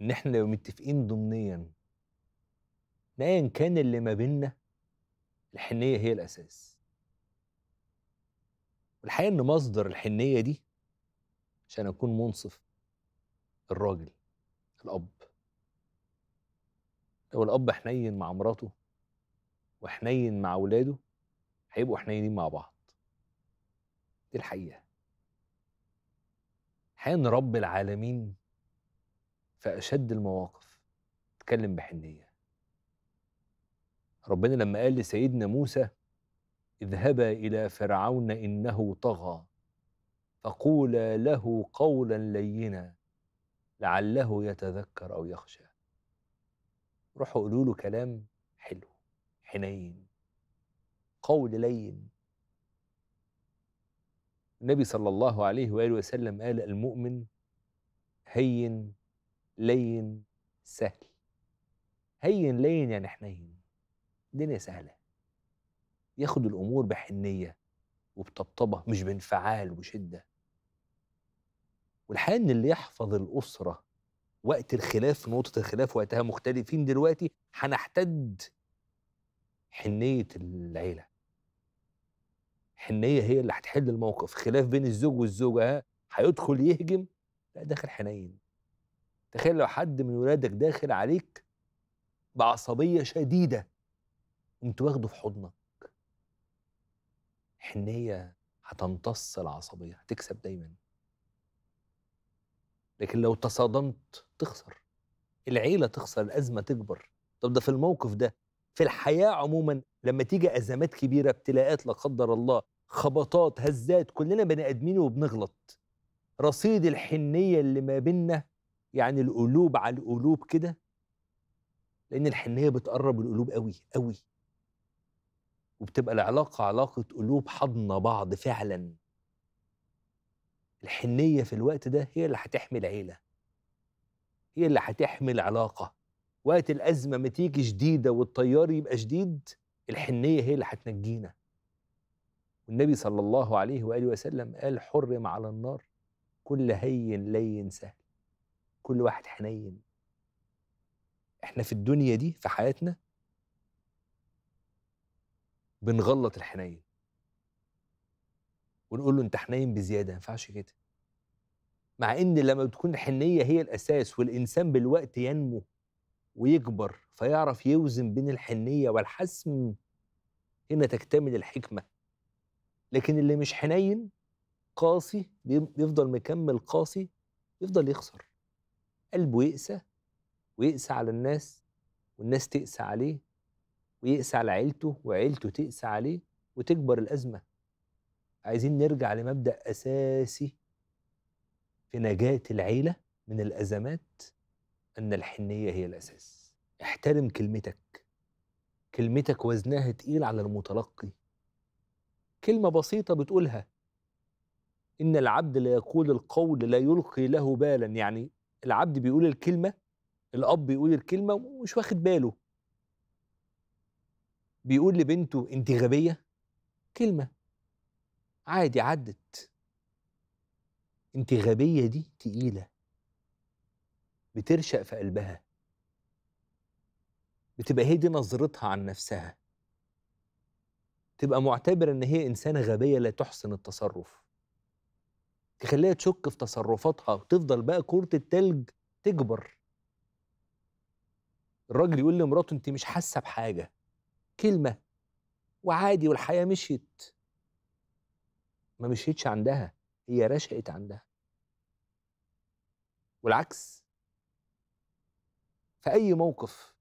ان احنا لو متفقين ضمنيا ان ايا كان اللي ما بيننا الحنيه هي الاساس والحقيقه ان مصدر الحنيه دي عشان اكون منصف الراجل الاب لو الاب حنين مع مراته وحنين مع اولاده هيبقوا حنينين مع بعض دي الحقيقه حين رب العالمين في أشد المواقف اتكلم بحنية ربنا لما قال لسيدنا موسى اذهبا إلى فرعون إنه طغى فقولا له قولا لينا لعله يتذكر أو يخشى روحوا قولوا له كلام حلو حنين قول لين النبي صلى الله عليه وآله وسلم قال المؤمن هين لين سهل هين لين يعني حنين الدنيا سهلة ياخد الأمور بحنية وبطبطبة مش بانفعال وشدة والحقيقة إن اللي يحفظ الأسرة وقت الخلاف نقطة الخلاف وقتها مختلفين دلوقتي هنحتد حنية العيلة حنية هي اللي هتحل الموقف خلاف بين الزوج والزوجة هيدخل يهجم لا داخل حنين تخيل لو حد من ولادك داخل عليك بعصبية شديدة قمت واخده في حضنك حنية هتمتص العصبية هتكسب دايما لكن لو تصادمت تخسر العيلة تخسر الأزمة تكبر طب ده في الموقف ده في الحياة عموما لما تيجي أزمات كبيرة ابتلاءات لا قدر الله خبطات هزات كلنا بني آدمين وبنغلط رصيد الحنية اللي ما بيننا يعني القلوب على القلوب كده لأن الحنية بتقرب القلوب قوي قوي وبتبقى العلاقة علاقة قلوب حضنة بعض فعلا الحنية في الوقت ده هي اللي هتحمي العيلة هي اللي هتحمي العلاقة وقت الأزمة ما تيجي شديدة والطيار يبقى شديد الحنية هي اللي هتنجينا والنبي صلى الله عليه وآله وسلم قال حرم على النار كل هين لين سهل كل واحد حنين احنا في الدنيا دي في حياتنا بنغلط الحنين ونقول له انت حنين بزياده ما ينفعش كده مع ان لما بتكون الحنيه هي الاساس والانسان بالوقت ينمو ويكبر فيعرف يوزن بين الحنيه والحسم هنا تكتمل الحكمه لكن اللي مش حنين قاسي بيفضل مكمل قاسي يفضل يخسر قلبه يقسى ويقسى على الناس والناس تقسى عليه ويقسى على عيلته وعيلته تقسى عليه وتكبر الأزمة عايزين نرجع لمبدأ أساسي في نجاة العيلة من الأزمات أن الحنية هي الأساس احترم كلمتك كلمتك وزنها تقيل على المتلقي كلمة بسيطة بتقولها إن العبد لا يقول القول لا يلقي له بالا يعني العبد بيقول الكلمه الاب بيقول الكلمه ومش واخد باله بيقول لبنته انت غبيه كلمه عادي عدت انت غبيه دي تقيله بترشق في قلبها بتبقى هي دي نظرتها عن نفسها تبقى معتبره ان هي انسانه غبيه لا تحسن التصرف تخليها تشك في تصرفاتها وتفضل بقى كرة التلج تكبر الراجل يقول لمراته انت مش حاسه بحاجه كلمه وعادي والحياه مشيت ما مشيتش عندها هي رشقت عندها والعكس في اي موقف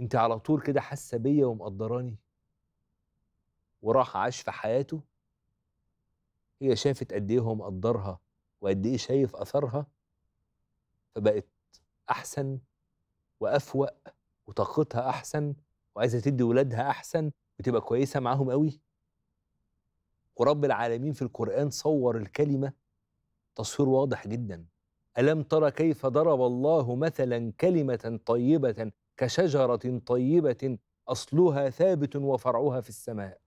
انت على طول كده حاسه بيا ومقدراني وراح عاش في حياته هي شافت قد ايه هو مقدرها وقد ايه شايف اثرها فبقت احسن وافوق وطاقتها احسن وعايزه تدي ولادها احسن وتبقى كويسه معاهم قوي ورب العالمين في القران صور الكلمه تصوير واضح جدا الم ترى كيف ضرب الله مثلا كلمه طيبه كشجره طيبه اصلها ثابت وفرعها في السماء